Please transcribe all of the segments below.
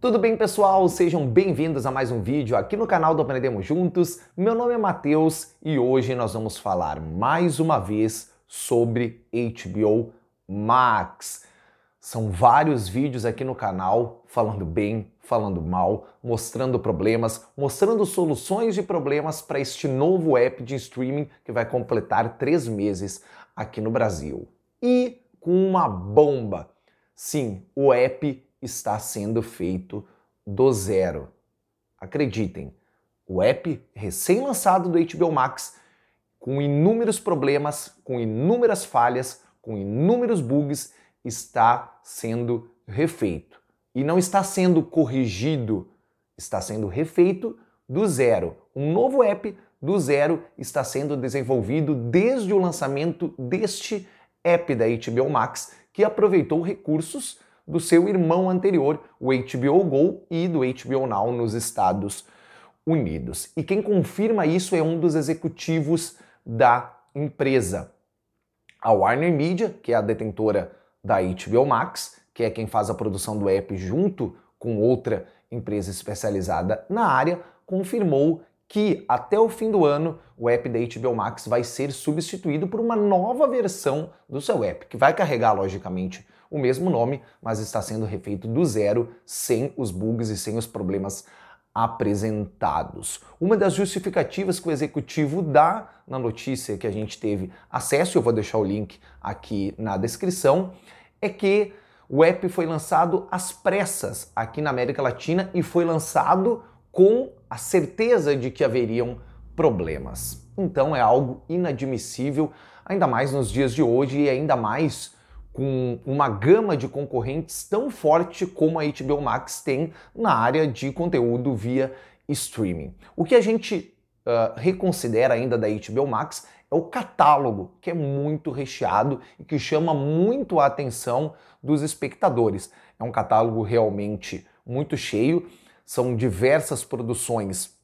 Tudo bem, pessoal? Sejam bem-vindos a mais um vídeo aqui no canal do Aprendemos Juntos. Meu nome é Matheus e hoje nós vamos falar mais uma vez sobre HBO Max. São vários vídeos aqui no canal falando bem, falando mal, mostrando problemas, mostrando soluções de problemas para este novo app de streaming que vai completar três meses aqui no Brasil. E com uma bomba. Sim, o app está sendo feito do zero. Acreditem, o app recém-lançado do HBO Max, com inúmeros problemas, com inúmeras falhas, com inúmeros bugs, está sendo refeito. E não está sendo corrigido, está sendo refeito do zero. Um novo app do zero está sendo desenvolvido desde o lançamento deste app da HBO Max, que aproveitou recursos do seu irmão anterior, o HBO Go e do HBO Now nos Estados Unidos. E quem confirma isso é um dos executivos da empresa. A Warner Media, que é a detentora da HBO Max, que é quem faz a produção do app junto com outra empresa especializada na área, confirmou que até o fim do ano o app da HBO Max vai ser substituído por uma nova versão do seu app, que vai carregar logicamente o mesmo nome, mas está sendo refeito do zero, sem os bugs e sem os problemas apresentados. Uma das justificativas que o executivo dá na notícia que a gente teve acesso, eu vou deixar o link aqui na descrição, é que o app foi lançado às pressas aqui na América Latina e foi lançado com a certeza de que haveriam problemas. Então é algo inadmissível, ainda mais nos dias de hoje e ainda mais com uma gama de concorrentes tão forte como a HBO Max tem na área de conteúdo via streaming. O que a gente uh, reconsidera ainda da HBO Max é o catálogo, que é muito recheado e que chama muito a atenção dos espectadores. É um catálogo realmente muito cheio, são diversas produções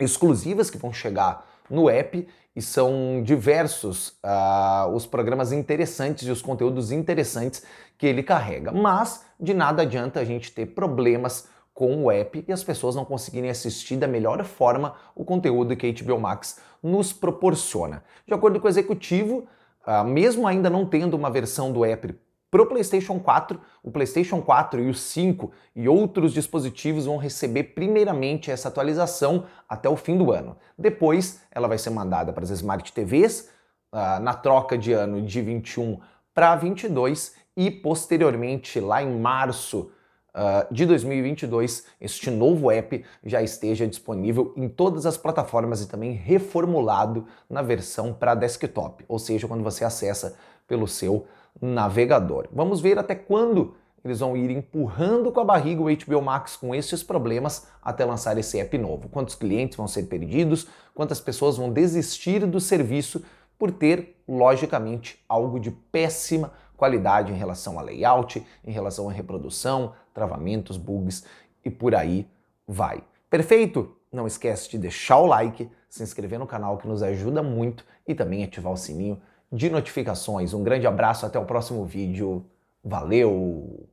exclusivas que vão chegar no app e são diversos uh, os programas interessantes e os conteúdos interessantes que ele carrega. Mas de nada adianta a gente ter problemas com o app e as pessoas não conseguirem assistir da melhor forma o conteúdo que a HBO Max nos proporciona. De acordo com o executivo, uh, mesmo ainda não tendo uma versão do app para o PlayStation 4, o PlayStation 4 e o 5 e outros dispositivos vão receber primeiramente essa atualização até o fim do ano. Depois, ela vai ser mandada para as Smart TVs uh, ah, na troca de ano de 21 para 22 e posteriormente, lá em março ah, de 2022 este novo app já esteja disponível em todas as plataformas e também reformulado na versão para desktop, ou seja, quando você acessa pelo seu navegador. Vamos ver até quando eles vão ir empurrando com a barriga o HBO Max com esses problemas até lançar esse app novo. Quantos clientes vão ser perdidos, quantas pessoas vão desistir do serviço por ter, logicamente, algo de péssima qualidade em relação a layout, em relação à reprodução, travamentos, bugs e por aí vai. Perfeito? Não esquece de deixar o like, se inscrever no canal que nos ajuda muito e também ativar o sininho de notificações. Um grande abraço, até o próximo vídeo. Valeu!